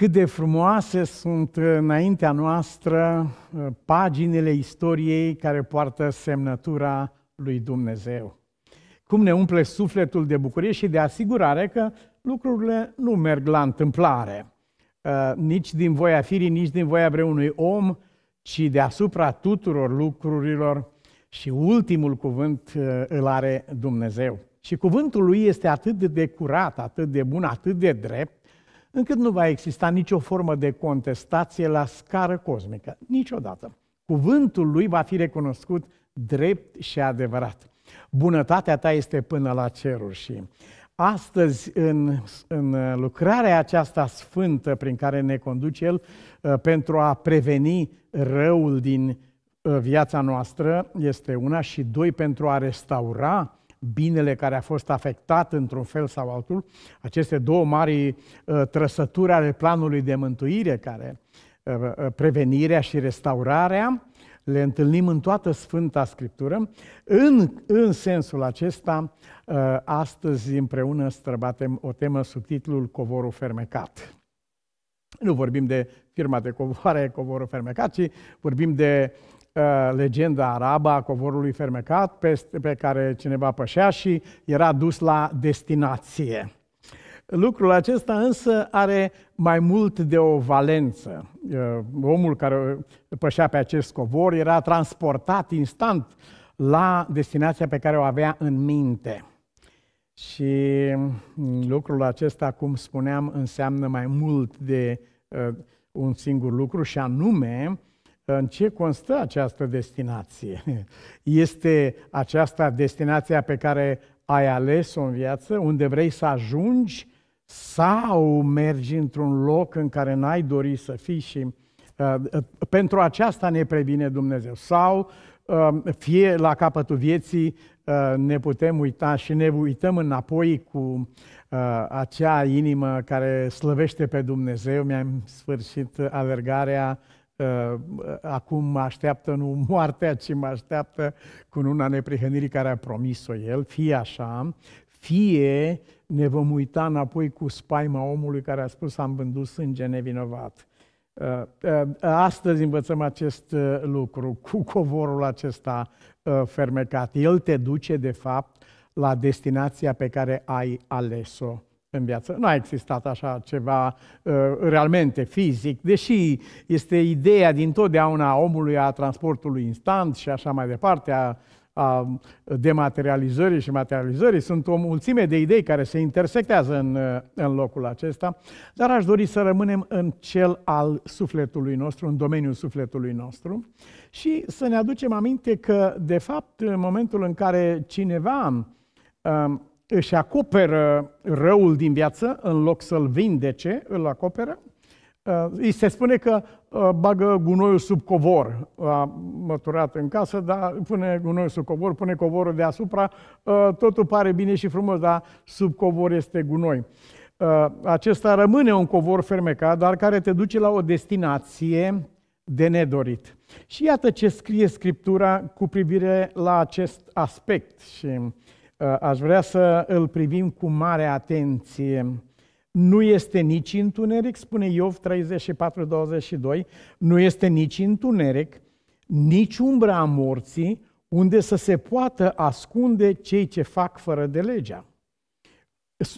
cât de frumoase sunt uh, înaintea noastră uh, paginile istoriei care poartă semnătura lui Dumnezeu. Cum ne umple sufletul de bucurie și de asigurare că lucrurile nu merg la întâmplare, uh, nici din voia firii, nici din voia vreunui om, ci deasupra tuturor lucrurilor și ultimul cuvânt îl are Dumnezeu. Și cuvântul lui este atât de curat, atât de bun, atât de drept, încât nu va exista nicio formă de contestație la scară cosmică, niciodată. Cuvântul lui va fi recunoscut drept și adevărat. Bunătatea ta este până la ceruri și astăzi în, în lucrarea aceasta sfântă prin care ne conduce El uh, pentru a preveni răul din uh, viața noastră este una și doi pentru a restaura binele care a fost afectat într-un fel sau altul, aceste două mari uh, trăsături ale planului de mântuire, care uh, uh, prevenirea și restaurarea, le întâlnim în toată Sfânta Scriptură. În, în sensul acesta, astăzi împreună străbatem o temă sub titlul Covorul fermecat. Nu vorbim de firma de covoare, covorul fermecat, ci vorbim de uh, legenda arabă a covorului fermecat pe, pe care cineva pășea și era dus la destinație. Lucrul acesta însă are mai mult de o valență. Uh, omul care pășea pe acest covor era transportat instant la destinația pe care o avea în minte. Și lucrul acesta, cum spuneam, înseamnă mai mult de Uh, un singur lucru și anume uh, în ce constă această destinație. Este aceasta destinația pe care ai ales-o în viață, unde vrei să ajungi sau mergi într-un loc în care n-ai dori să fii și uh, pentru aceasta ne previne Dumnezeu. Sau fie la capătul vieții ne putem uita și ne uităm înapoi cu Uh, acea inimă care slăvește pe Dumnezeu, mi-am sfârșit alergarea, uh, acum mă așteaptă nu moartea, ci mă așteaptă cu una neprihănirii care a promis-o El, fie așa, fie ne vom uita înapoi cu spaima omului care a spus am vândut sânge nevinovat. Uh, astăzi învățăm acest lucru cu covorul acesta fermecat. El te duce, de fapt, la destinația pe care ai ales-o în viață. Nu a existat așa ceva uh, realmente fizic, deși este ideea din totdeauna a omului a transportului instant și așa mai departe, a, a dematerializării și materializării. Sunt o mulțime de idei care se intersectează în, uh, în locul acesta, dar aș dori să rămânem în cel al sufletului nostru, în domeniul sufletului nostru și să ne aducem aminte că, de fapt, în momentul în care cineva Um, își acoperă răul din viață, în loc să-l vindece, îl acoperă. Uh, îi se spune că uh, bagă gunoiul sub covor, a măturat în casă, dar pune gunoiul sub covor, pune covorul deasupra, uh, totul pare bine și frumos, dar sub covor este gunoi. Acesta rămâne un covor fermecat, dar care te duce la o destinație de nedorit. Și iată ce scrie Scriptura cu privire la acest aspect. Și Eh, aș vrea să îl privim cu mare atenție. Nu este nici întuneric, spune Iov 34, 22, nu este nici întuneric, nici umbra a morții, unde să se poată ascunde cei ce fac fără de legea.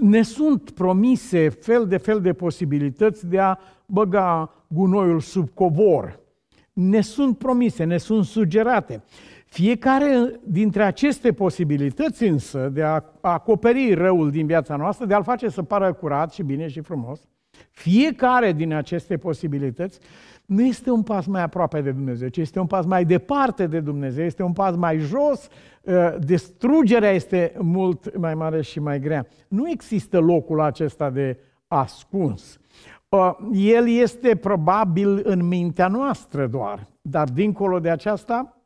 Ne sunt promise fel de fel de posibilități de a băga gunoiul sub covor. Ne sunt promise, ne sunt sugerate. Fiecare dintre aceste posibilități însă de a acoperi răul din viața noastră, de a-l face să pară curat și bine și frumos, fiecare din aceste posibilități nu este un pas mai aproape de Dumnezeu, ci este un pas mai departe de Dumnezeu, este un pas mai jos, ă, destrugerea este mult mai mare și mai grea. Nu există locul acesta de ascuns. Ă, el este probabil în mintea noastră doar, dar dincolo de aceasta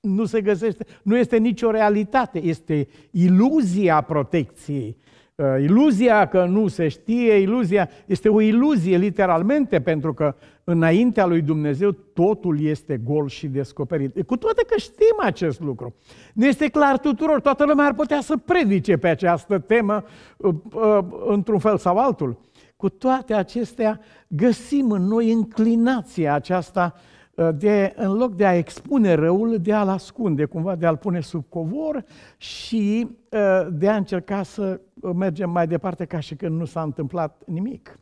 nu se găsește, nu este nicio realitate, este iluzia protecției. Uh, iluzia că nu se știe, iluzia este o iluzie literalmente, pentru că înaintea lui Dumnezeu totul este gol și descoperit. Cu toate că știm acest lucru, ne este clar tuturor, toată lumea ar putea să predice pe această temă uh, uh, într-un fel sau altul. Cu toate acestea, găsim în noi înclinația aceasta uh, Uh, de, în loc de a expune răul, de a-l ascunde, cumva de a-l pune sub covor și uh, de a încerca să uh, mergem mai departe ca și când nu s-a întâmplat nimic.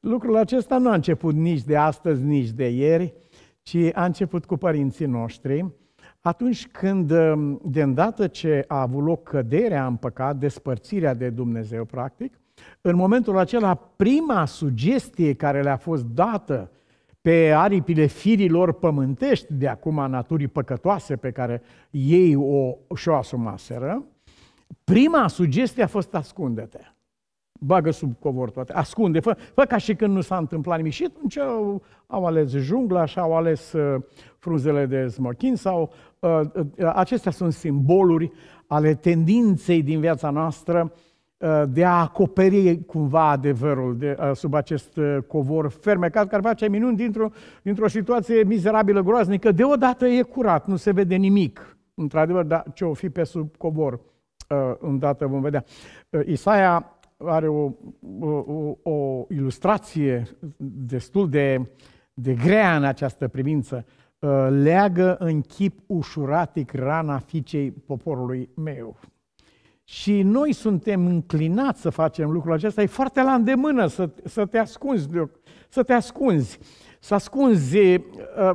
Lucrul acesta nu a început nici de astăzi, nici de ieri, ci a început cu părinții noștri, atunci când, um, de îndată ce a avut loc căderea în păcat, despărțirea de Dumnezeu, practic, în momentul acela, prima sugestie care le-a fost dată pe aripile firilor pământești de acum a naturii păcătoase pe care ei o, și-o asumaseră, prima sugestie a fost ascunde-te. Bagă sub covor toate. Ascunde, fă, fă ca și când nu s-a întâmplat nimic. Și atunci au, au ales jungla și au ales uh, frunzele de smochin sau uh, uh, acestea sunt simboluri ale tendinței din viața noastră uh, Uh, de a acoperi cumva adevărul de, uh, sub acest uh, covor fermecat care face minuni dintr-o, dintr-o situație mizerabilă, groaznică. Deodată e curat, nu se vede nimic. Într-adevăr, dar ce o fi pe sub covor, îndată vom vedea. Isaia are o, o, o ilustrație destul de, de grea în această privință. Leagă în chip ușuratic rana ficei poporului meu și noi suntem înclinați să facem lucrul acesta, e foarte la îndemână să, să te ascunzi, să te ascunzi, să ascunzi eh,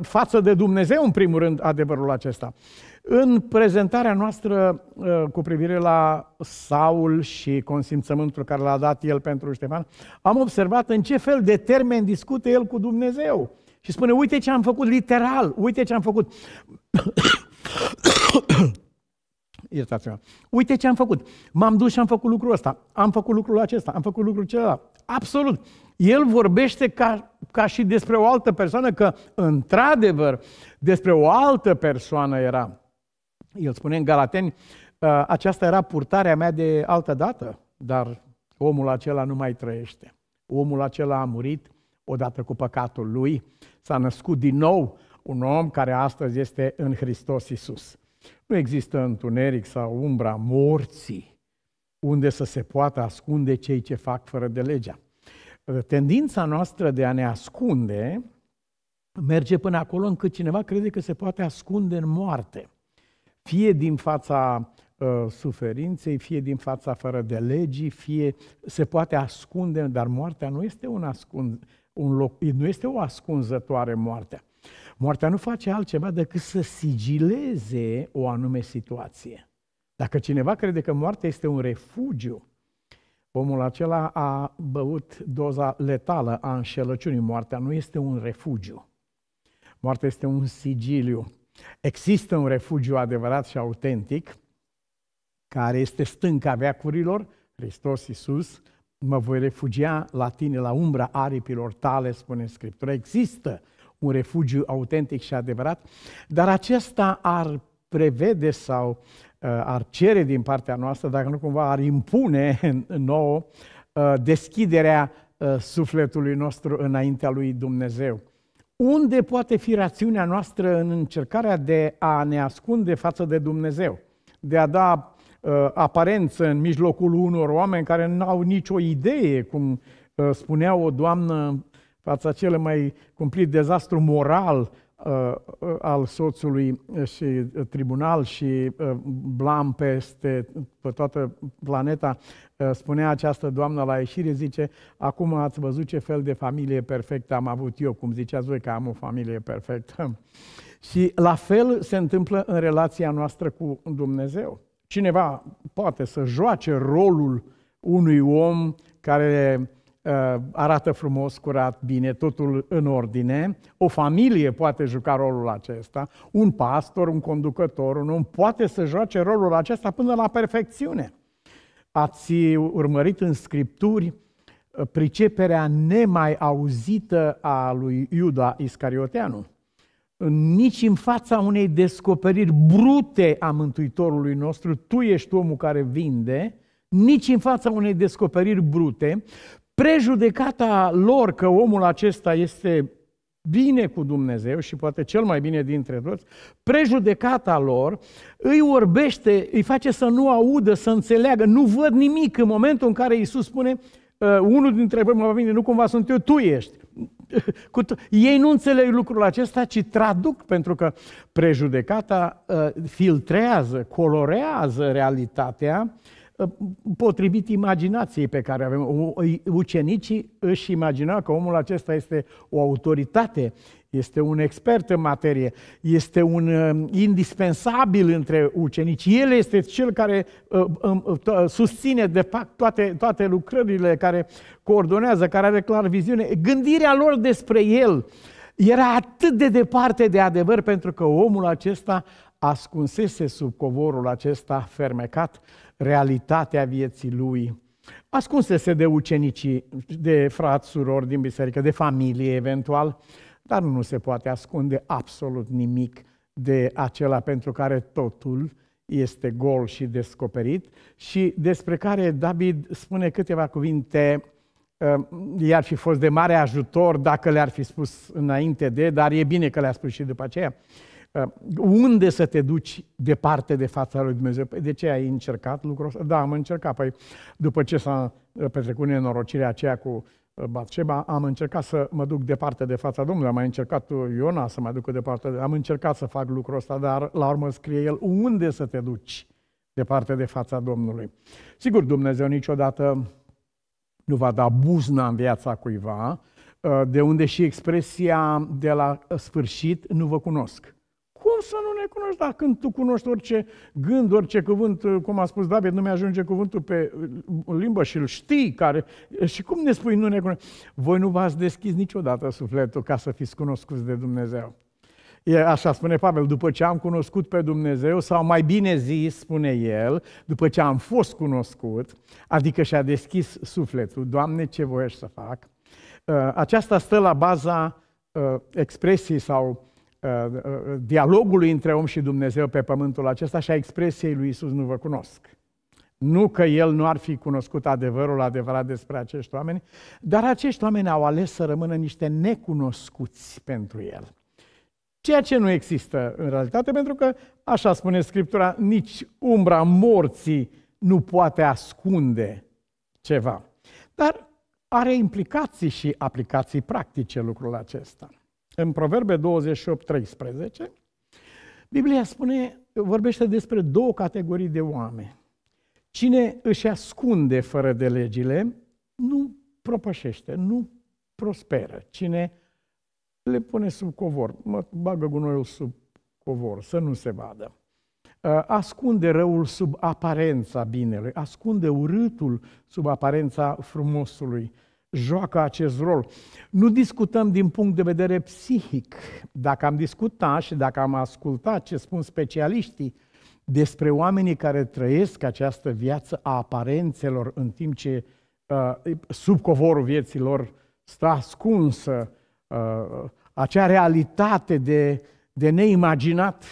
față de Dumnezeu, în primul rând, adevărul acesta. În prezentarea noastră eh, cu privire la Saul și consimțământul care l-a dat el pentru Ștefan, am observat în ce fel de termen discute el cu Dumnezeu. Și spune, uite ce am făcut literal, uite ce am făcut. Iertați-mă. Uite ce am făcut. M-am dus și am făcut lucrul ăsta, am făcut lucrul acesta, am făcut lucrul celălalt. Absolut. El vorbește ca, ca și despre o altă persoană, că într-adevăr despre o altă persoană era. El spune în Galateni, ă, aceasta era purtarea mea de altă dată, dar omul acela nu mai trăiește. Omul acela a murit odată cu păcatul lui, s-a născut din nou un om care astăzi este în Hristos Isus. Nu există întuneric sau umbra morții unde să se poată ascunde cei ce fac fără de legea. Tendința noastră de a ne ascunde merge până acolo încât cineva crede că se poate ascunde în moarte. Fie din fața uh, suferinței, fie din fața fără de legii, fie se poate ascunde, dar moartea nu este un, ascund, un loc, nu este o ascunzătoare moartea. Moartea nu face altceva decât să sigileze o anume situație. Dacă cineva crede că moartea este un refugiu, omul acela a băut doza letală a înșelăciunii. Moartea nu este un refugiu. Moartea este un sigiliu. Există un refugiu adevărat și autentic, care este stânca veacurilor, Hristos Iisus, mă voi refugia la tine, la umbra aripilor tale, spune Scriptura. Există un refugiu autentic și adevărat, dar acesta ar prevede sau uh, ar cere din partea noastră, dacă nu cumva ar impune nouă, uh, deschiderea uh, sufletului nostru înaintea lui Dumnezeu. Unde poate fi rațiunea noastră în încercarea de a ne ascunde față de Dumnezeu, de a da uh, aparență în mijlocul unor oameni care nu au nicio idee, cum uh, spunea o doamnă fața cel mai cumplit dezastru moral uh, uh, al soțului uh, și tribunal și blam peste pe toată planeta, spunea această doamnă la ieșire, zice, acum ați văzut ce fel de familie perfectă am avut eu, cum ziceați voi că am o familie perfectă. și la fel se întâmplă în relația noastră cu Dumnezeu. Cineva poate să joace rolul unui om care Uh, arată frumos, curat, bine, totul în ordine. O familie poate juca rolul acesta, un pastor, un conducător, un om poate să joace rolul acesta până la perfecțiune. Ați urmărit în scripturi uh, priceperea nemai auzită a lui Iuda Iscarioteanu. Nici în fața unei descoperiri brute a Mântuitorului nostru, tu ești omul care vinde, nici în fața unei descoperiri brute, prejudecata lor că omul acesta este bine cu Dumnezeu și poate cel mai bine dintre toți, prejudecata lor îi orbește, îi face să nu audă, să înțeleagă, nu văd nimic în momentul în care Iisus spune uh, unul dintre voi mă vine, nu cumva sunt eu, tu ești. Cu t- ei nu înțeleg lucrul acesta, ci traduc, pentru că prejudecata uh, filtrează, colorează realitatea potrivit imaginației pe care avem. Ucenicii își imaginau că omul acesta este o autoritate, este un expert în materie, este un um, indispensabil între ucenici. El este cel care uh, um, uh, susține, de fapt, toate, toate lucrările, care coordonează, care are clar viziune. Gândirea lor despre el era atât de departe de adevăr, pentru că omul acesta ascunsese sub covorul acesta fermecat realitatea vieții lui, ascunsese de ucenicii, de frați, surori din biserică, de familie eventual, dar nu se poate ascunde absolut nimic de acela pentru care totul este gol și descoperit și despre care David spune câteva cuvinte uh, i-ar fi fost de mare ajutor dacă le-ar fi spus înainte de, dar e bine că le-a spus și după aceea. Uh, unde să te duci departe de fața lui Dumnezeu? Păi de ce ai încercat lucrul ăsta? Da, am încercat. Păi după ce s-a uh, petrecut nenorocirea aceea cu uh, Batșeba, am încercat să mă duc departe de fața Domnului, am mai încercat Iona să mă duc departe, am încercat să fac lucrul ăsta, dar la urmă scrie el, unde să te duci departe de fața Domnului? Sigur, Dumnezeu niciodată nu va da buzna în viața cuiva, de unde și expresia de la sfârșit nu vă cunosc. Cum să nu ne cunoști? Dar când tu cunoști orice gând, orice cuvânt, cum a spus David, nu mi-ajunge cuvântul pe limbă și îl știi care... Și cum ne spui nu ne cunoști? Voi nu v-ați deschis niciodată sufletul ca să fiți cunoscuți de Dumnezeu. E, așa spune Pavel, după ce am cunoscut pe Dumnezeu, sau mai bine zis, spune el, după ce am fost cunoscut, adică și-a deschis sufletul, Doamne, ce voiești să fac? Aceasta stă la baza expresiei sau Uh, uh, dialogului între om și Dumnezeu pe pământul acesta și a expresiei lui Isus nu vă cunosc. Nu că el nu ar fi cunoscut adevărul adevărat despre acești oameni, dar acești oameni au ales să rămână niște necunoscuți pentru el. Ceea ce nu există în realitate, pentru că, așa spune Scriptura, nici umbra morții nu poate ascunde ceva. Dar are implicații și aplicații practice lucrul acesta în Proverbe 28, 13, Biblia spune, vorbește despre două categorii de oameni. Cine își ascunde fără de legile, nu propășește, nu prosperă. Cine le pune sub covor, mă bagă gunoiul sub covor, să nu se vadă. Ă, ascunde răul sub aparența binelui, ascunde urâtul sub aparența frumosului joacă acest rol. Nu discutăm din punct de vedere psihic. Dacă am discutat și dacă am ascultat ce spun specialiștii despre oamenii care trăiesc această viață a aparențelor în timp ce uh, sub covorul vieții lor stă ascunsă uh, acea realitate de, de neimaginat.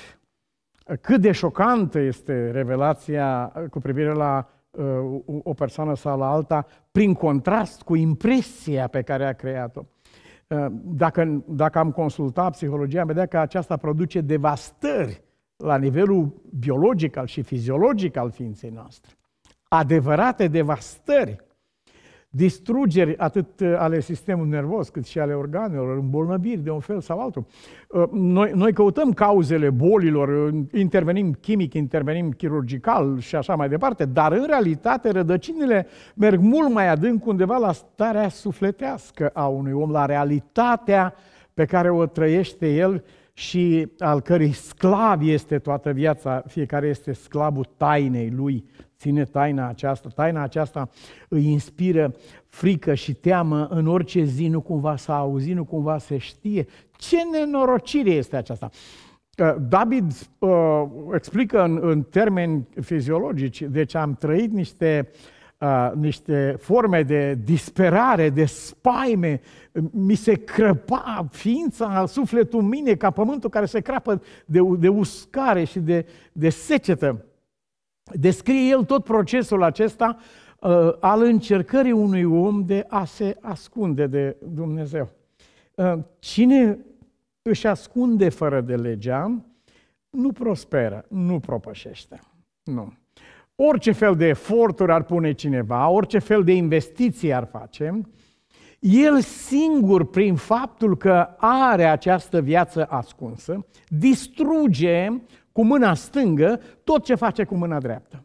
Cât de șocantă este revelația cu privire la Uh, o persoană sau la alta prin contrast cu impresia pe care a creat-o. Uh, dacă, dacă am consultat psihologia, am vedea că aceasta produce devastări la nivelul biologic al și fiziologic al ființei noastre. Adevărate devastări distrugeri atât uh, ale sistemului nervos cât și ale organelor, îmbolnăviri de un fel sau altul. Uh, noi, noi căutăm cauzele bolilor, uh, intervenim chimic, intervenim chirurgical și așa mai departe, dar în realitate rădăcinile merg mult mai adânc undeva la starea sufletească a unui om, la realitatea pe care o trăiește el și al cărei sclav este toată viața, fiecare este sclavul tainei lui, Ține taina aceasta. Taina aceasta îi inspiră frică și teamă în orice zi, nu cumva s-a auzit, nu cumva se știe. Ce nenorocire este aceasta? David uh, explică în, în termeni fiziologici, deci am trăit niște, uh, niște forme de disperare, de spaime, mi se crăpa ființa, sufletul mine, ca pământul care se crapă de, de uscare și de, de secetă descrie el tot procesul acesta uh, al încercării unui om de a se ascunde de Dumnezeu. Uh, cine își ascunde fără de legea, nu prosperă, nu propășește. Nu. Orice fel de eforturi ar pune cineva, orice fel de investiții ar face, el singur, prin faptul că are această viață ascunsă, distruge cu mâna stângă tot ce face cu mâna dreaptă.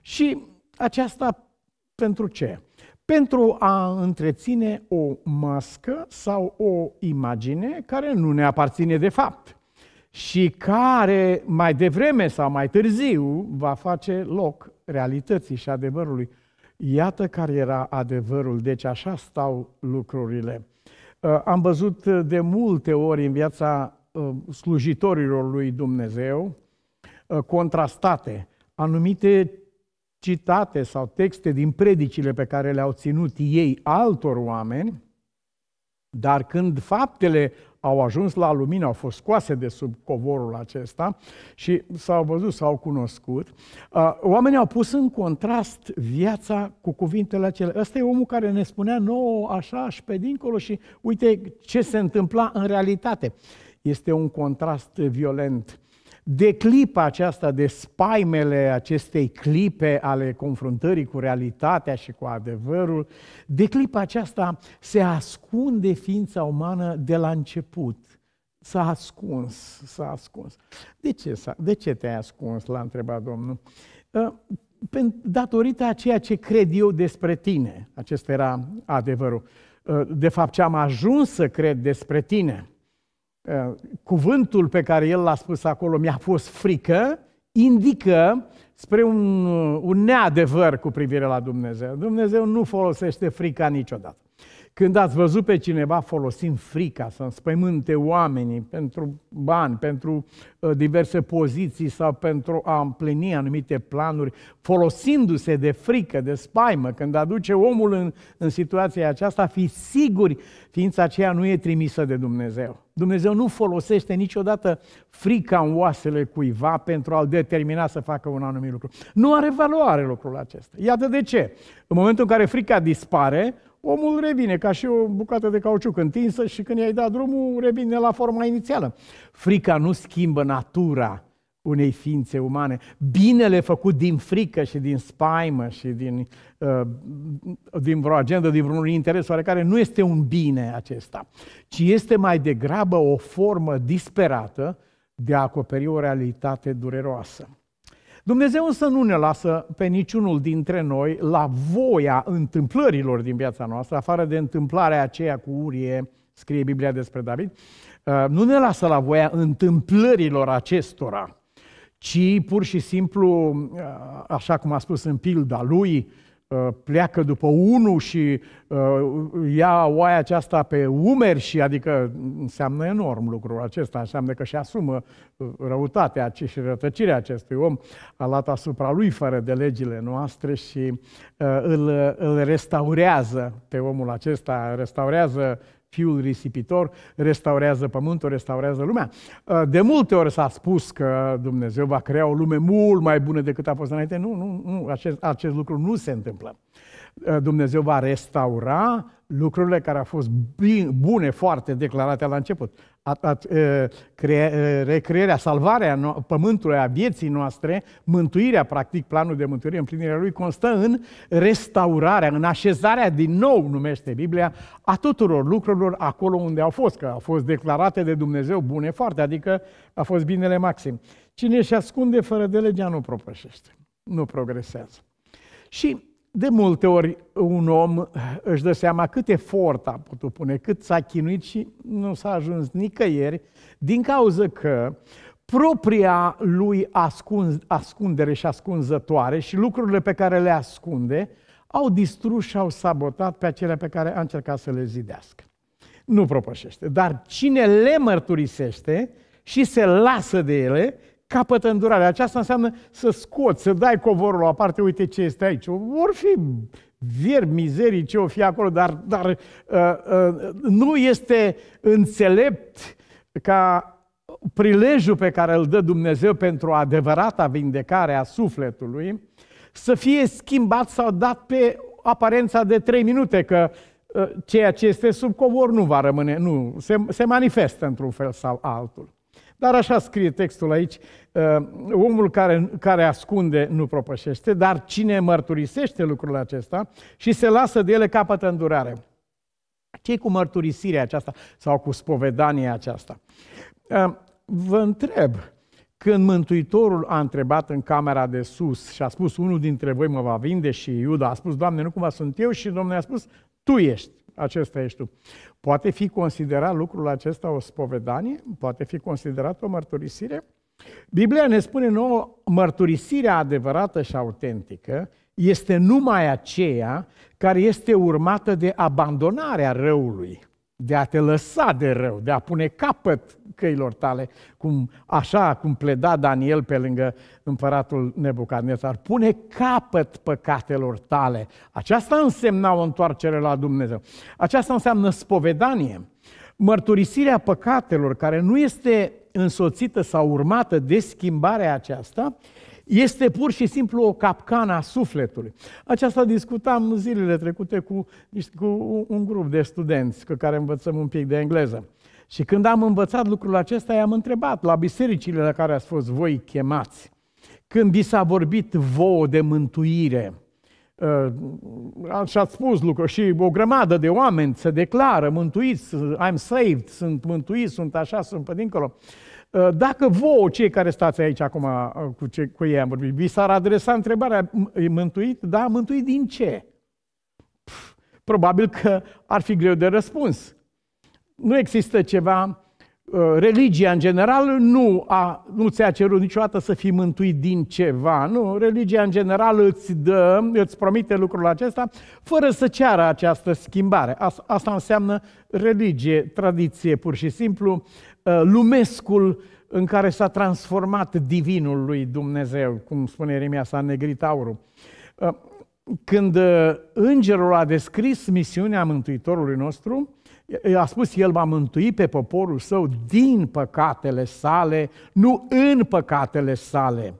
Și aceasta pentru ce? Pentru a întreține o mască sau o imagine care nu ne aparține de fapt și care mai devreme sau mai târziu va face loc realității și adevărului. Iată care era adevărul, deci așa stau lucrurile. Uh, am văzut de multe ori în viața Uh, slujitorilor lui Dumnezeu, uh, contrastate, anumite citate sau texte din predicile pe care le-au ținut ei altor oameni, dar când faptele au ajuns la lumină, au fost scoase de sub covorul acesta și s-au văzut, s-au cunoscut, uh, oamenii au pus în contrast viața cu cuvintele acelea. Ăsta e omul care ne spunea nouă așa și pe dincolo și uite ce se întâmpla în realitate este un contrast violent. De clipa aceasta, de spaimele acestei clipe ale confruntării cu realitatea și cu adevărul, de clipa aceasta se ascunde ființa umană de la început. S-a ascuns, s-a ascuns. De ce, de ce te-ai ascuns, l-a întrebat Domnul? Ă, datorită a ceea ce cred eu despre tine. Acesta era adevărul. Ă, de fapt, ce am ajuns să cred despre tine – Eh, cuvântul pe care el l-a spus acolo, mi-a fost frică, indică spre un, un neadevăr cu privire la Dumnezeu. Dumnezeu nu folosește frica niciodată. Când ați văzut pe cineva folosind frica să înspăimânte oamenii pentru bani, pentru uh, diverse poziții sau pentru a împlini anumite planuri, folosindu-se de frică, de spaimă, când aduce omul în, în situația aceasta, fi siguri, ființa aceea nu e trimisă de Dumnezeu. Dumnezeu nu folosește niciodată frica în oasele cuiva pentru a-l determina să facă un anumit lucru. Nu are valoare lucrul acesta. Iată de ce. În momentul în care frica dispare, omul revine, ca și o bucată de cauciuc întinsă și când i-ai dat drumul, revine la forma inițială. Frica nu schimbă natura unei ființe umane. Binele făcut din frică și din spaimă și din, uh, din vreo agendă, din vreun interes oarecare, nu este un bine acesta, ci este mai degrabă o formă disperată de a acoperi o realitate dureroasă. Dumnezeu însă nu ne lasă pe niciunul dintre noi la voia întâmplărilor din viața noastră, afară de întâmplarea aceea cu Urie, scrie Biblia despre David, uh, nu ne lasă la voia întâmplărilor acestora, ci pur și simplu, uh, așa cum a spus în pilda lui, Uh, pleacă după unul și uh, ia oaia aceasta pe umeri și adică înseamnă enorm lucrul acesta, înseamnă că și asumă uh, răutatea și rătăcirea acestui om a luat asupra lui fără de legile noastre și îl, îl restaurează pe omul acesta, restaurează fiul risipitor restaurează pământul, restaurează lumea. Uh, de multe ori s-a spus că Dumnezeu va crea o lume mult mai bună decât a fost înainte. Nu, nu, nu, acest, acest lucru nu se întâmplă. Eh, Dumnezeu va restaura lucrurile care au fost bune, foarte declarate la început. A, a, eh, crea, eh, recreerea, salvarea no- pământului, a vieții noastre, mântuirea, practic, planul de mântuire, împlinirea lui, constă în restaurarea, în așezarea din nou, numește Biblia, a tuturor lucrurilor acolo unde au fost, că au fost declarate de Dumnezeu bune foarte, adică a fost binele maxim. Cine își ascunde fără de legea nu propășește, nu progresează. Și de multe ori un om eh, își dă seama cât efort a putut pune, cât s-a chinuit și nu s-a ajuns nicăieri, din cauza că propria lui ascunz, ascundere și ascunzătoare și lucrurile pe care le ascunde au distrus și au sabotat pe acelea pe care a încercat să le zidească. Nu propășește, dar cine le mărturisește și se lasă de ele, capătă îndurare. Aceasta înseamnă să scoți, să dai covorul la parte, uite ce este aici. Vor fi viermi, mizerii, ce o fi acolo, dar, dar uh, uh, nu este înțelept ca prilejul pe care îl dă Dumnezeu pentru adevărata vindecare a sufletului să fie schimbat sau dat pe aparența de trei minute, că uh, ceea ce este sub covor nu va rămâne, nu, se, se manifestă într-un fel sau altul. Dar așa scrie textul aici, uh, omul care, care ascunde nu propășește, dar cine mărturisește lucrurile acesta și se lasă de ele capătă îndurare. ce cu mărturisirea aceasta sau cu spovedania aceasta? Uh, vă întreb, când Mântuitorul a întrebat în camera de sus și a spus, unul dintre voi mă va vinde și Iuda a spus, Doamne, nu cumva sunt eu? Și Domnul a spus, Tu ești acesta ești tu. Poate fi considerat lucrul acesta o spovedanie? Poate fi considerat o mărturisire? Biblia ne spune nouă, mărturisirea adevărată și autentică este numai aceea care este urmată de abandonarea răului de a te lăsa de rău, de a pune capăt căilor tale, cum, așa cum pleda Daniel pe lângă împăratul Nebucadnezar, Pune capăt păcatelor tale. Aceasta însemna o întoarcere la Dumnezeu. Aceasta înseamnă spovedanie. Mărturisirea păcatelor, care nu este însoțită sau urmată de schimbarea aceasta, este pur și simplu o capcană a sufletului. Aceasta discutam zilele trecute cu, cu un grup de studenți cu care învățăm un pic de engleză. Și când am învățat lucrul acesta, i-am întrebat la bisericile la care ați fost voi chemați, când vi s-a vorbit vouă de mântuire, uh, și ați spus lucruri și o grămadă de oameni se declară mântuiți, I'm saved, sunt mântuiți, sunt așa, sunt pe dincolo. Uh, dacă voi, cei care stați aici acum uh, cu, ce, cu ei am vorbit, vi s-ar adresa întrebarea, e mântuit? Da, mântuit din ce? Pff, probabil că ar fi greu de răspuns. Nu există ceva, uh, religia în general nu, a, nu ți-a cerut niciodată să fii mântuit din ceva, nu? Religia în general îți dă, îți promite lucrul acesta fără să ceară această schimbare. Asta înseamnă religie, tradiție pur și simplu, Uh, lumescul în care s-a transformat divinul lui Dumnezeu, cum spune Ieremia, s-a negrit aurul. Uh, când uh, îngerul a descris misiunea Mântuitorului nostru, a spus, el va mântui pe poporul său din păcatele sale, nu în păcatele sale.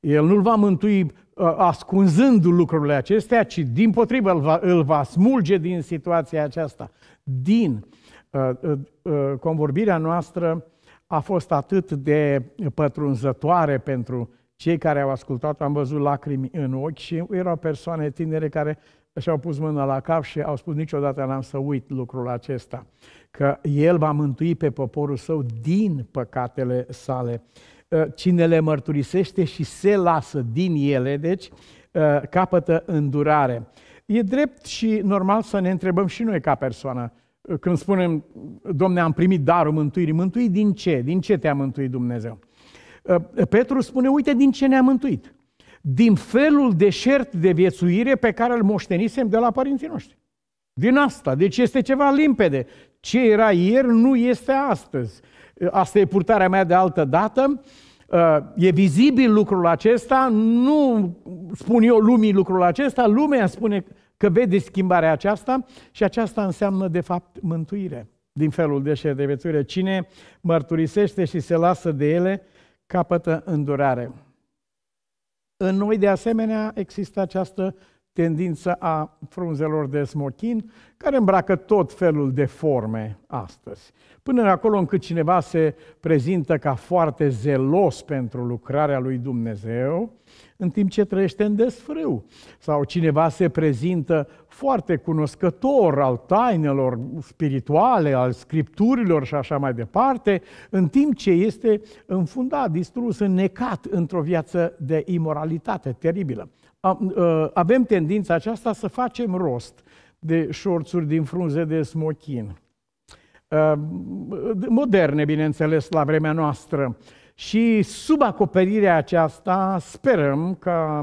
El nu-l va mântui ascunzând lucrurile acestea, ci din potrivă îl va, îl va smulge din situația aceasta. Din Uh, uh, uh, convorbirea noastră a fost atât de pătrunzătoare pentru cei care au ascultat, am văzut lacrimi în ochi și erau persoane tinere care și-au pus mâna la cap și au spus niciodată n-am să uit lucrul acesta, că El va mântui pe poporul său din păcatele sale. Cine le mărturisește și se lasă din ele, deci capătă îndurare. E drept și normal să ne întrebăm și noi ca persoană, când spunem, Domne, am primit darul mântuirii, mântuit din ce? Din ce te-a mântuit Dumnezeu? Ă, Petru spune, uite din ce ne-a mântuit. Din felul deșert de viețuire pe care îl moștenisem de la părinții noștri. Din asta. Deci este ceva limpede. Ce era ieri nu este astăzi. Asta e purtarea mea de altă dată. Ă, e vizibil lucrul acesta, nu spun eu lumii lucrul acesta, lumea spune că vede schimbarea aceasta și aceasta înseamnă, de fapt, mântuire din felul de șerdevețură. Cine mărturisește și se lasă de ele, capătă îndurare. În noi, de asemenea, există această tendință a frunzelor de smochin, care îmbracă tot felul de forme astăzi. Până acolo încât cineva se prezintă ca foarte zelos pentru lucrarea lui Dumnezeu, în timp ce trăiește în desfrâu. Sau cineva se prezintă foarte cunoscător al tainelor spirituale, al scripturilor și așa mai departe, în timp ce este înfundat, distrus, înnecat într-o viață de imoralitate teribilă. Ă, avem tendința aceasta să facem rost de șorțuri din frunze de smochin ă, moderne, bineînțeles, la vremea noastră. Și sub acoperirea aceasta sperăm că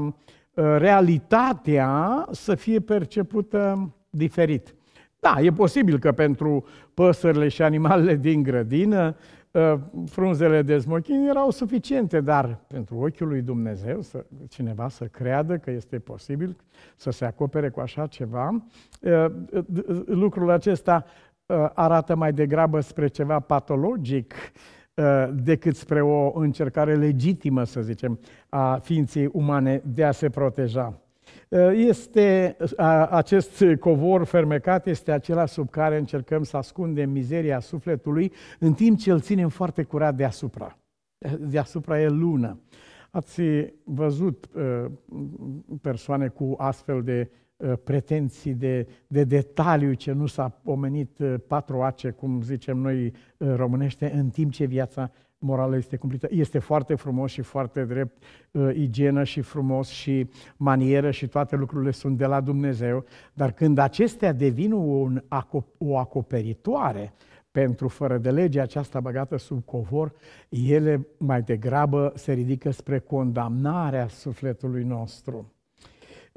realitatea să fie percepută diferit. Da, e posibil că pentru păsările și animalele din grădină ă, frunzele de smochin erau suficiente, dar pentru ochiul lui Dumnezeu, să, cineva să creadă că este posibil să se acopere cu așa ceva, ă, ă, lucrul acesta arată mai degrabă spre ceva patologic Uh, decât spre o încercare legitimă, să zicem, a ființei umane de a se proteja. Uh, este acest covor fermecat, este acela sub care încercăm să ascundem mizeria sufletului, în timp ce îl ținem foarte curat deasupra. Deasupra e lună. Ați văzut uh, persoane cu astfel de Uh, pretenții de, de detaliu ce nu s-a pomenit uh, patru ace, cum zicem noi uh, românește, în timp ce viața morală este cumplită. Este foarte frumos și foarte drept, igienă și frumos și manieră și toate lucrurile sunt de la Dumnezeu, dar când acestea devin un, o acoperitoare pentru fără de lege aceasta băgată sub covor, ele mai degrabă se ridică spre condamnarea sufletului nostru.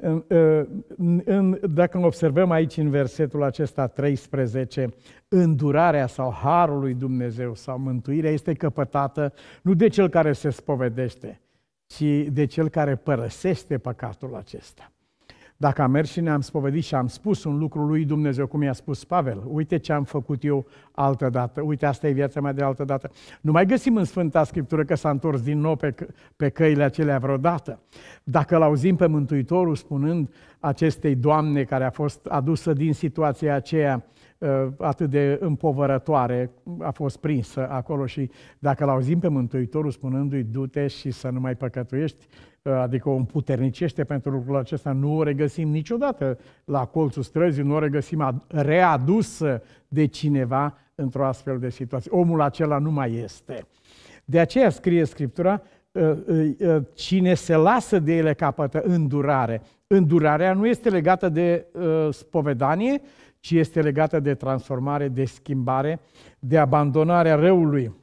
În, uh, în, dacă observăm aici în versetul acesta 13, îndurarea sau harul lui Dumnezeu sau mântuirea este căpătată nu de cel care se spovedește, ci de cel care părăsește păcatul acesta. Dacă am mers și ne-am spovedit și am spus un lucru lui Dumnezeu, cum i-a spus Pavel, uite ce am făcut eu altă dată, uite asta e viața mea de altă dată. Nu mai găsim în Sfânta Scriptură că s-a întors din nou pe, pe căile acelea vreodată. Dacă îl auzim pe Mântuitorul spunând acestei doamne care a fost adusă din situația aceea ă, atât de împovărătoare, a fost prinsă acolo și dacă îl auzim pe Mântuitorul spunându-i du-te și să nu mai păcătuiești, Uh, adică o împuternicește pentru lucrul acesta, nu o regăsim niciodată la colțul străzii, nu o regăsim readusă de cineva într-o astfel de situație. Omul acela nu mai este. De aceea scrie Scriptura, uh, uh, cine se lasă de ele capătă îndurare. Îndurarea nu este legată de spovedanie, ci este legată de transformare, de schimbare, de abandonarea răului.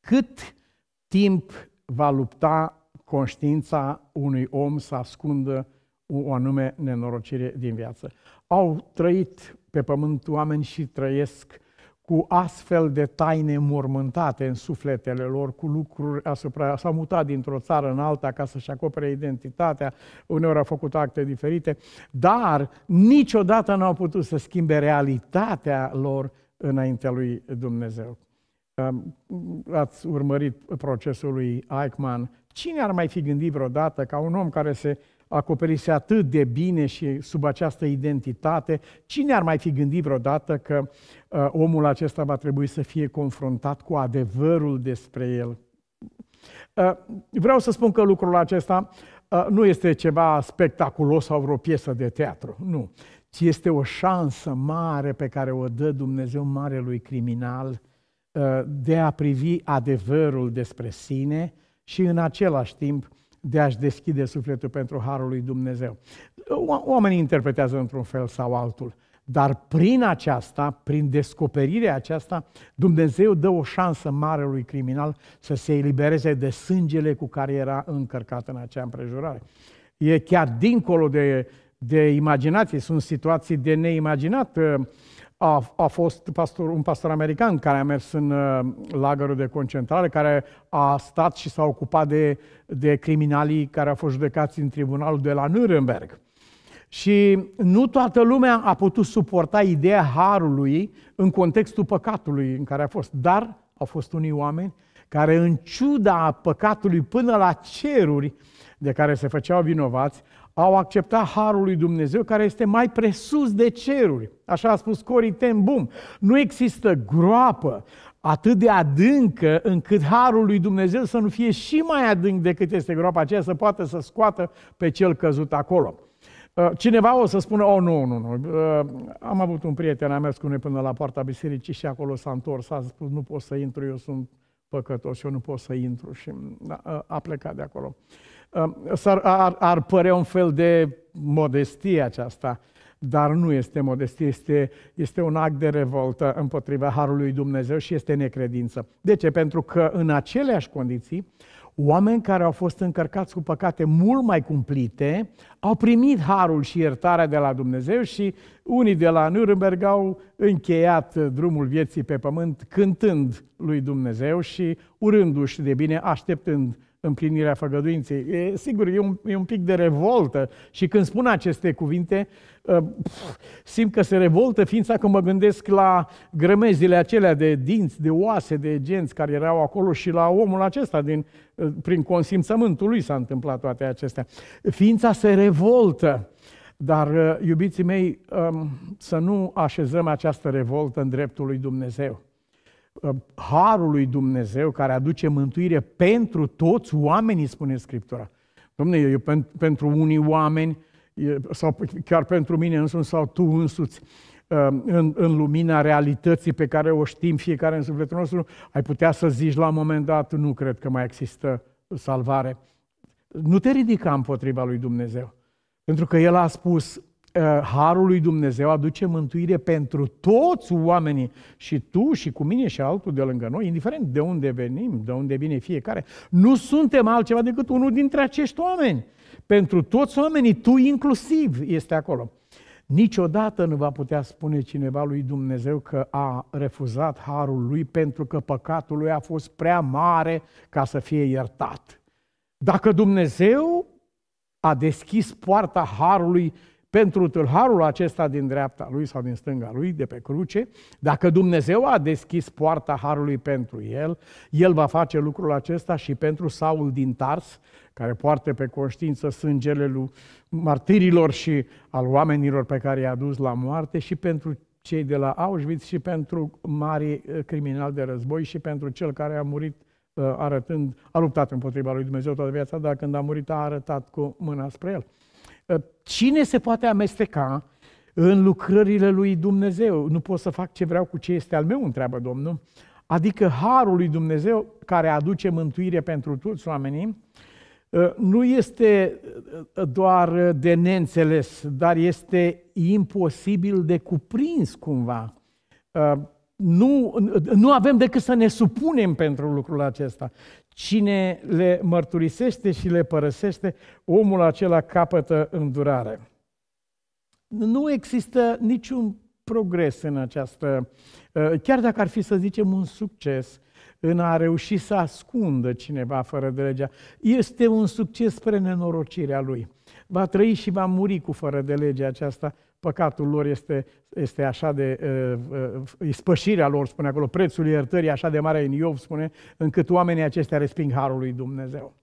Cât timp va lupta conștiința unui om să ascundă o anume nenorocire din viață. Au trăit pe pământ oameni și trăiesc cu astfel de taine mormântate în sufletele lor, cu lucruri asupra... S-au mutat dintr-o țară în alta ca să-și acopere identitatea, uneori au făcut acte diferite, dar niciodată n-au putut să schimbe realitatea lor înaintea lui Dumnezeu ați urmărit procesul lui Eichmann, cine ar mai fi gândit vreodată ca un om care se acoperise atât de bine și sub această identitate, cine ar mai fi gândit vreodată că uh, omul acesta va trebui să fie confruntat cu adevărul despre el? Uh, vreau să spun că lucrul acesta uh, nu este ceva spectaculos sau vreo piesă de teatru, nu. Ci este o șansă mare pe care o dă Dumnezeu marelui criminal Ă, de a privi adevărul despre sine și în același timp de a-și deschide sufletul pentru Harul lui Dumnezeu. Oamenii interpretează într-un fel sau altul, dar prin aceasta, prin descoperirea aceasta, Dumnezeu dă o șansă mare lui criminal să se elibereze de sângele cu care era încărcat în acea împrejurare. E chiar dincolo de, de imaginație, sunt situații de neimaginat. Ă, a, a fost pastor, un pastor american care a mers în uh, lagărul de concentrare, care a stat și s-a ocupat de, de criminalii care au fost judecați în tribunalul de la Nuremberg. Și nu toată lumea a putut suporta ideea harului în contextul păcatului în care a fost, dar au fost unii oameni care în ciuda păcatului până la ceruri de care se făceau vinovați, au acceptat harul lui Dumnezeu care este mai presus de ceruri. Așa a spus Cori Ten Boom. Nu există groapă atât de adâncă încât harul lui Dumnezeu să nu fie și mai adânc decât este groapa aceea, să poată să scoată pe cel căzut acolo. Uh, cineva o să spună, oh, nu, nu, nu, uh, am avut un prieten, am mers cu noi până la poarta bisericii și acolo s-a întors, a spus, nu pot să intru, eu sunt păcătos, eu nu pot să intru și da, uh, a plecat de acolo. Uh, ar, ar, ar părea un fel de modestie aceasta, dar nu este modestie, este, este un act de revoltă împotriva Harului Dumnezeu și este necredință. De ce? Pentru că în aceleași condiții, oameni care au fost încărcați cu păcate mult mai cumplite, au primit harul și iertarea de la Dumnezeu și unii de la Nuremberg au încheiat drumul vieții pe pământ cântând lui Dumnezeu și urându-și de bine, așteptând împlinirea făgăduinței. E, sigur, e un, e un pic de revoltă și când spun aceste cuvinte, ă, pf, simt că se revoltă ființa când mă gândesc la grămezile acelea de dinți, de oase, de genți care erau acolo și la omul acesta, din, ă, prin consimțământul lui s-a întâmplat toate acestea. Ființa se revoltă. Dar, ă, iubiții mei, să nu așezăm această revoltă în dreptul lui Dumnezeu. Uh, harul lui Dumnezeu care aduce mântuire pentru toți oamenii, spune Scriptura. Domne, eu pentru unii oameni, sau chiar pentru mine însumi sau tu însuți, uh, în, în lumina realității pe care o știm fiecare în sufletul nostru, ai putea să zici la un moment dat, nu cred că mai există salvare. Nu te ridica împotriva lui Dumnezeu. Pentru că El a spus, Uh, harul lui Dumnezeu aduce mântuire pentru toți oamenii și tu și cu mine și altul de lângă noi, indiferent de unde venim, de unde vine fiecare, nu suntem altceva decât unul dintre acești oameni. Pentru toți oamenii, tu inclusiv, este acolo. Niciodată nu va putea spune cineva lui Dumnezeu că a refuzat harul lui pentru că păcatul lui a fost prea mare ca să fie iertat. Dacă Dumnezeu a deschis poarta harului pentru tâlharul acesta din dreapta lui sau din stânga lui, de pe cruce, dacă Dumnezeu a deschis poarta harului pentru el, el va face lucrul acesta și pentru Saul din Tars, care poartă pe conștiință sângele lui martirilor și al oamenilor pe care i-a dus la moarte și pentru cei de la Auschwitz și pentru mari eh, criminali de război și pentru cel care a murit eh, arătând, a luptat împotriva lui Dumnezeu toată viața, dar când a murit a arătat cu mâna spre el. Ă, cine se poate amesteca în lucrările lui Dumnezeu? Nu pot să fac ce vreau cu ce este al meu, întreabă Domnul. Adică harul lui Dumnezeu care aduce mântuire pentru toți oamenii, ă, nu este ă, doar de neînțeles, dar este imposibil de cuprins cumva. Nu, nu avem decât să ne supunem pentru lucrul acesta. Cine le mărturisește și le părăsește, omul acela capătă îndurare. Nu există niciun progres în această, uh, chiar dacă ar fi să zicem un succes, în a reuși să ascundă cineva fără de legea. Este un succes spre nenorocirea lui. Va trăi și va muri cu fără de legea aceasta păcatul lor este, este așa de... Uh, uh spășirea lor, spune acolo, prețul iertării așa de mare în Iov, spune, încât oamenii aceștia resping harul lui Dumnezeu.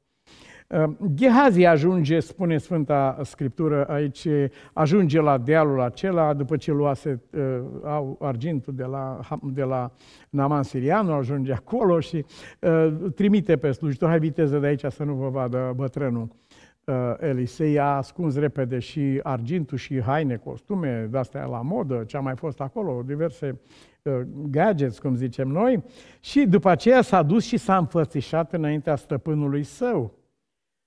Uh, Gehazi ajunge, spune Sfânta Scriptură aici, ajunge la dealul acela, după ce luase uh, argintul de la, de la Naman Sirianu, ajunge acolo și uh, trimite pe slujitor, hai viteză de aici să nu vă vadă bătrânul. Uh, Elisei a ascuns repede și argintul și haine, costume, de-astea la modă, ce a mai fost acolo, diverse uh, gadgets, cum zicem noi, și după aceea s-a dus și s-a înfățișat înaintea stăpânului său.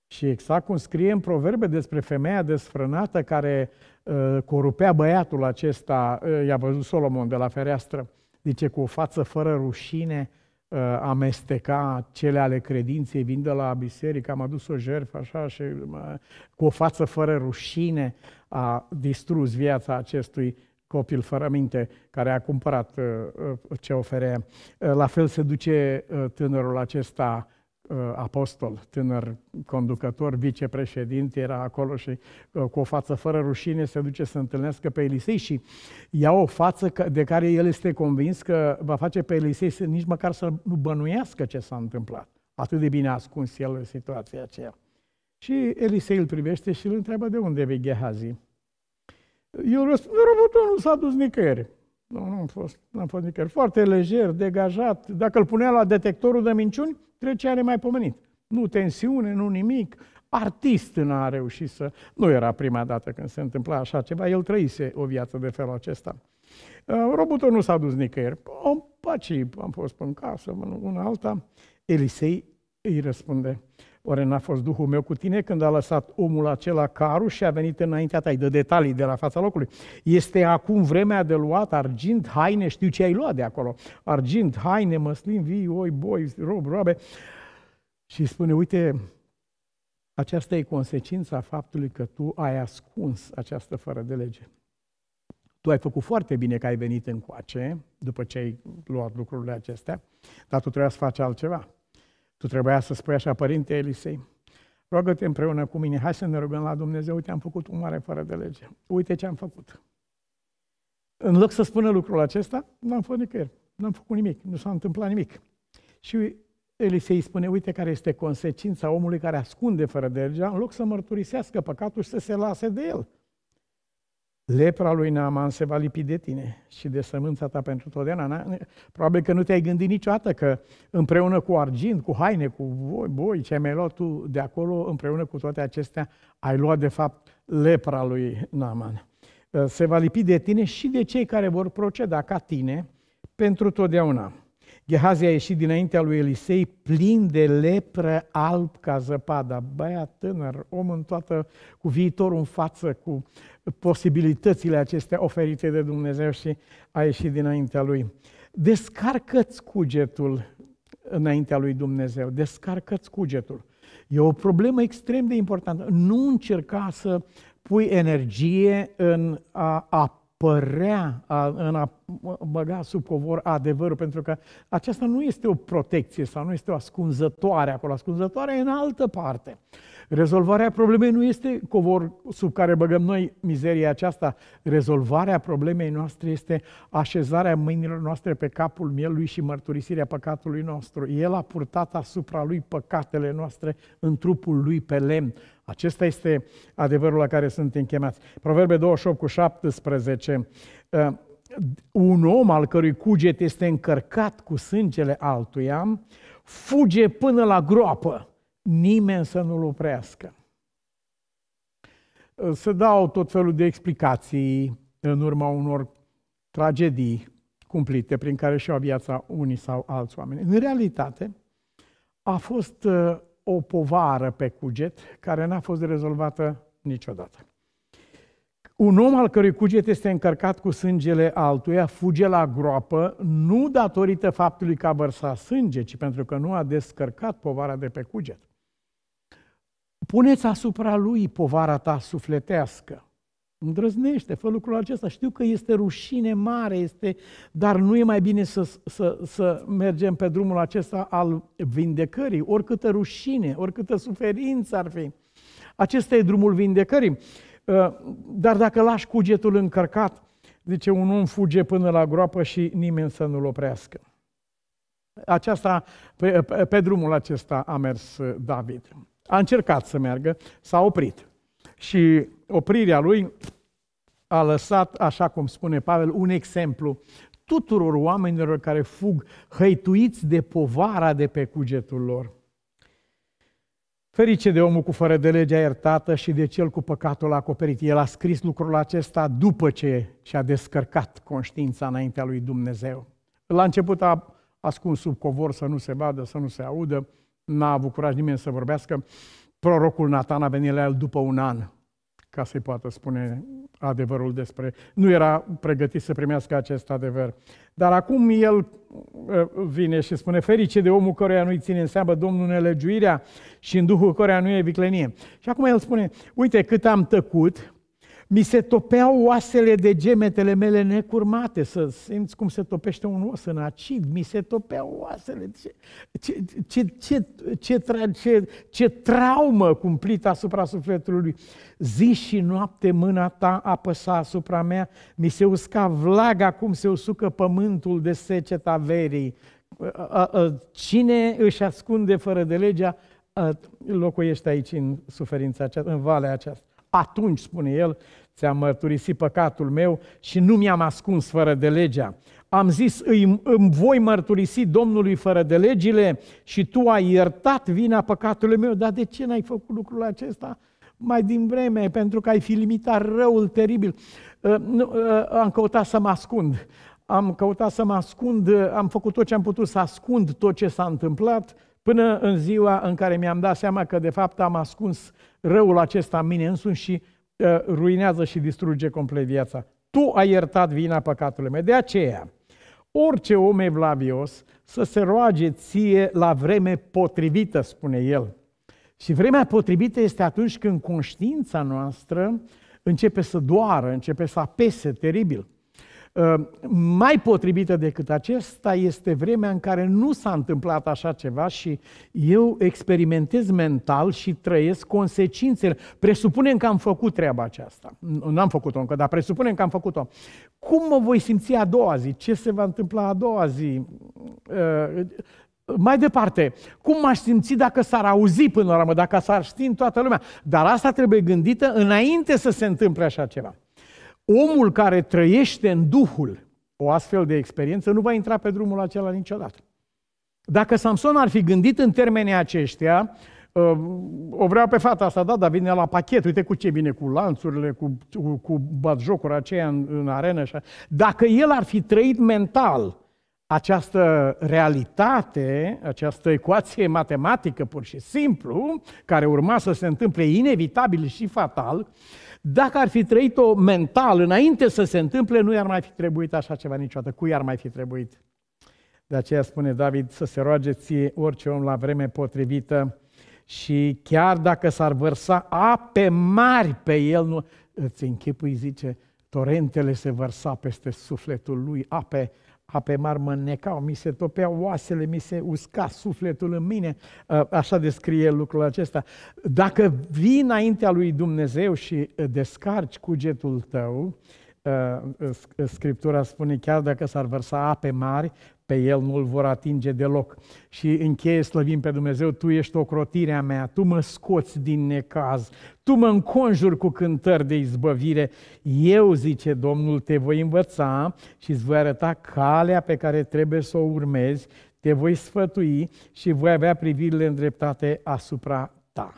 Și exact cum scrie în proverbe despre femeia desfrânată care uh, corupea băiatul acesta, uh, i-a văzut Solomon de la fereastră, zice, cu o față fără rușine, uh, Uh, amesteca cele ale credinței, vin de la biserică, am adus o jertfă așa și cu o față fără rușine a distrus viața acestui copil fără minte care a cumpărat uh, uh, ce oferea. La fel se duce tânărul acesta Uh, apostol, tânăr conducător, vicepreședinte, era acolo și uh, cu o față fără rușine se duce să întâlnească pe Elisei și ia o față de care el este convins că va face pe Elisei să nici măcar să nu bănuiască ce s-a întâmplat. Atât de bine ascuns el în situația aceea. Și Elisei îl privește și îl întreabă de unde vei Gehazi. El răspunde, robotul nu s-a dus nicăieri. Nu, nu am fost, n-am fost nicăieri. Foarte lejer, degajat. Dacă îl punea la detectorul de minciuni, mai pomenit. Nu tensiune, nu nimic. Artist n-a reușit să... Nu era prima dată când se întâmpla așa ceva, el trăise o viață de felul acesta. Uh, robotul nu s-a dus nicăieri. Am paci, am fost în casă, una alta. Elisei îi răspunde, Oare n-a fost Duhul meu cu tine când a lăsat omul acela caru și a venit înaintea ta? Îi dă detalii de la fața locului. Este acum vremea de luat argint, haine, știu ce ai luat de acolo. Argint, haine, măslin, vii, oi, boi, rob, roabe. Și spune, uite, aceasta e consecința faptului că tu ai ascuns această fără de lege. Tu ai făcut foarte bine că ai venit încoace, după ce ai luat lucrurile acestea, dar tu trebuia să faci altceva. Tu trebuia să spui așa, Părinte Elisei, roagă te împreună cu mine, hai să ne rugăm la Dumnezeu, uite, am făcut un mare fără de lege, uite ce am făcut. În loc să spună lucrul acesta, nu am făcut nicăieri, nu am făcut nimic, nu s-a întâmplat nimic. Și Elisei spune, uite care este consecința omului care ascunde fără de lege. în loc să mărturisească păcatul și să se lase de el lepra lui Naaman se va lipi de tine și de sămânța ta pentru totdeauna. Probabil că nu te-ai gândit niciodată că împreună cu argint, cu haine, cu voi, boi ce ai mai luat tu de acolo, împreună cu toate acestea, ai luat de fapt lepra lui Naaman. Uh, se va lipi de tine și de cei care vor proceda ca tine pentru totdeauna. Gehazi a ieșit dinaintea lui Elisei plin de lepră alb ca zăpada. Băiat tânăr, om în toată, cu viitorul în față, cu posibilitățile acestea oferite de Dumnezeu și a ieșit dinaintea Lui. Descarcă-ți cugetul înaintea lui Dumnezeu, descarcă-ți cugetul. E o problemă extrem de importantă. Nu încerca să pui energie în a apărea, a, în a băga sub covor adevărul, pentru că aceasta nu este o protecție sau nu este o ascunzătoare acolo. Ascunzătoarea e în altă parte. Rezolvarea problemei nu este covor sub care băgăm noi mizeria aceasta. Rezolvarea problemei noastre este așezarea mâinilor noastre pe capul mielului și mărturisirea păcatului nostru. El a purtat asupra lui păcatele noastre în trupul lui pe lemn. Acesta este adevărul la care suntem chemați. Proverbe 28 cu 17 ă, un om al cărui cuget este încărcat cu sângele altuia, fuge până la groapă nimeni să nu-l oprească. Să dau tot felul de explicații în urma unor tragedii cumplite prin care și-au viața unii sau alți oameni. În realitate, a fost uh, o povară pe cuget care n-a fost rezolvată niciodată. Un om al cărui cuget este încărcat cu sângele altuia fuge la groapă nu datorită faptului că a vărsat sânge, ci pentru că nu a descărcat povara de pe cuget. Puneți asupra lui povara ta sufletească. Îndrăznește, fă lucrul acesta. Știu că este rușine mare, este, dar nu e mai bine să, să, să mergem pe drumul acesta al vindecării, oricâtă rușine, oricâtă suferință ar fi. Acesta e drumul vindecării. Ă, dar dacă lași cugetul încărcat, zice, un om fuge până la groapă și nimeni să nu-l oprească. Aceasta, pe, pe, pe drumul acesta a mers David. A încercat să meargă, s-a oprit. Și oprirea lui a lăsat, așa cum spune Pavel, un exemplu tuturor oamenilor care fug hăituiți de povara de pe cugetul lor. Ferice de omul cu fără de legea iertată și de cel cu păcatul acoperit. El a scris lucrul acesta după ce și-a descărcat conștiința înaintea lui Dumnezeu. La început a ascuns sub covor să nu se vadă, să nu se audă, n-a avut curaj nimeni să vorbească. Prorocul Natan a venit la el după un an ca să-i poată spune adevărul despre... Nu era pregătit să primească acest adevăr. Dar acum el ă, vine și spune, ferice de omul căruia nu-i ține în seamă Domnul nelegiuirea și în Duhul căruia nu e viclenie. Și acum el spune, uite cât am tăcut, mi se topeau oasele de gemetele mele necurmate, să simți cum se topește un os în acid, mi se topeau oasele. Ce, ce, ce, ce, ce, tra, ce, ce traumă cumplită asupra sufletului. Zi și noapte mâna ta apăsa asupra mea, mi se usca vlaga cum se usucă pământul de seceta verii. Cine își ascunde fără de legea, locuiește aici în suferința aceasta, în valea aceasta. Atunci, spune el, ți-am mărturisit păcatul meu și nu mi-am ascuns fără de legea. Am zis, îi, îmi voi mărturisi Domnului fără de legile și tu ai iertat vina păcatului meu. Dar de ce n-ai făcut lucrul acesta mai din vreme? Pentru că ai fi limitat răul teribil. Ă, ă, am căutat să mă ascund. Am căutat să mă ascund, am făcut tot ce am putut să ascund tot ce s-a întâmplat până în ziua în care mi-am dat seama că de fapt am ascuns răul acesta în mine însumi și uh, ruinează și distruge complet viața. Tu ai iertat vina păcatului meu. De aceea, orice om evlavios să se roage ție la vreme potrivită, spune el. Și vremea potrivită este atunci când conștiința noastră începe să doară, începe să apese teribil. Ehm, mai potrivită decât acesta este vremea în care nu s-a întâmplat așa ceva și eu experimentez mental și trăiesc consecințele. Presupunem că am făcut treaba aceasta. Nu am făcut-o încă, dar presupunem că am făcut-o. Cum mă voi simți a doua zi? Ce se va întâmpla a doua zi? Ehm, mai departe, cum m-aș simți dacă s-ar auzi până la urmă, dacă s-ar ști în toată lumea? Dar asta trebuie gândită înainte să se întâmple așa ceva. Omul care trăiește în Duhul o astfel de experiență nu va intra pe drumul acela niciodată. Dacă Samson ar fi gândit în termenii aceștia, uh, o vreau pe fata asta, da, dar vine la pachet, uite cu ce vine, cu lanțurile, cu, cu, cu batjocuri aceia în, în arenă Așa. Dacă el ar fi trăit mental această realitate, această ecuație matematică pur și simplu, care urma să se întâmple inevitabil și fatal, dacă ar fi trăit-o mental înainte să se întâmple, nu i-ar mai fi trebuit așa ceva niciodată. Cui ar mai fi trebuit? De aceea spune David să se roage ție orice om la vreme potrivită și chiar dacă s-ar vărsa ape mari pe el, nu, îți închipui, zice, torentele se vărsa peste sufletul lui, ape ape mari mă necau, mi se topeau oasele, mi se usca sufletul în mine, așa descrie lucrul acesta. Dacă vii înaintea lui Dumnezeu și descarci cugetul tău, Scriptura spune chiar dacă s-ar vărsa ape mari, pe el nu-l vor atinge deloc. Și încheie slăvim pe Dumnezeu, Tu ești ocrotirea mea, Tu mă scoți din necaz, tu mă înconjuri cu cântări de izbăvire, eu, zice Domnul, te voi învăța și îți voi arăta calea pe care trebuie să o urmezi, te voi sfătui și voi avea privirile îndreptate asupra ta.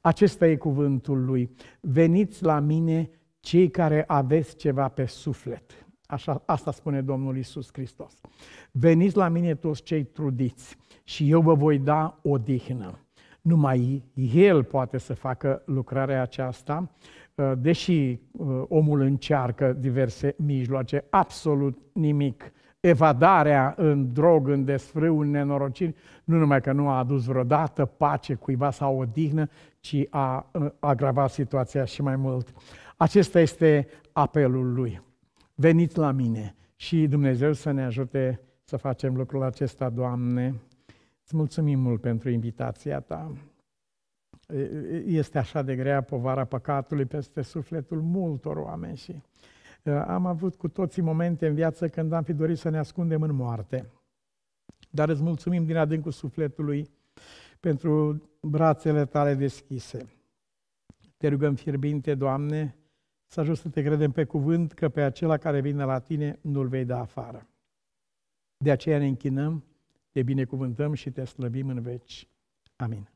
Acesta e cuvântul lui. Veniți la mine cei care aveți ceva pe suflet. Așa, asta spune Domnul Isus Hristos. Veniți la mine toți cei trudiți și eu vă voi da odihnă. Numai El poate să facă lucrarea aceasta, uh, deși uh, omul încearcă diverse mijloace, absolut nimic. Evadarea în drog, în desfrâu, în nenorociri, nu numai că nu a adus vreodată pace cuiva sau odihnă, ci a uh, agravat situația și mai mult. Acesta este apelul lui. Veniți la mine și Dumnezeu să ne ajute să facem lucrul acesta, Doamne, Îți mulțumim mult pentru invitația ta. Este așa de grea povara păcatului peste sufletul multor oameni și am avut cu toții momente în viață când am fi dorit să ne ascundem în moarte. Dar îți mulțumim din adâncul sufletului pentru brațele tale deschise. Te rugăm fierbinte, Doamne, să ajungi să te credem pe cuvânt că pe acela care vine la tine nu-l vei da afară. De aceea ne închinăm te binecuvântăm și te slăbim în veci. Amin.